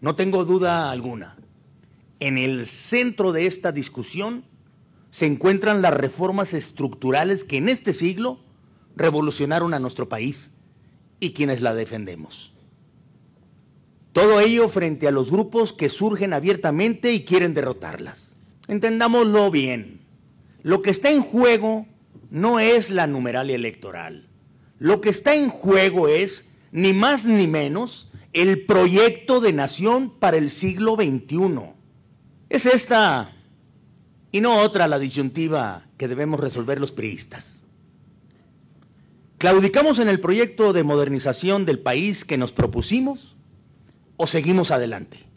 No tengo duda alguna. En el centro de esta discusión se encuentran las reformas estructurales que en este siglo revolucionaron a nuestro país y quienes la defendemos. Todo ello frente a los grupos que surgen abiertamente y quieren derrotarlas. Entendámoslo bien. Lo que está en juego no es la numeral electoral. Lo que está en juego es, ni más ni menos, el proyecto de nación para el siglo XXI. Es esta y no otra la disyuntiva que debemos resolver los priistas. ¿Claudicamos en el proyecto de modernización del país que nos propusimos o seguimos adelante?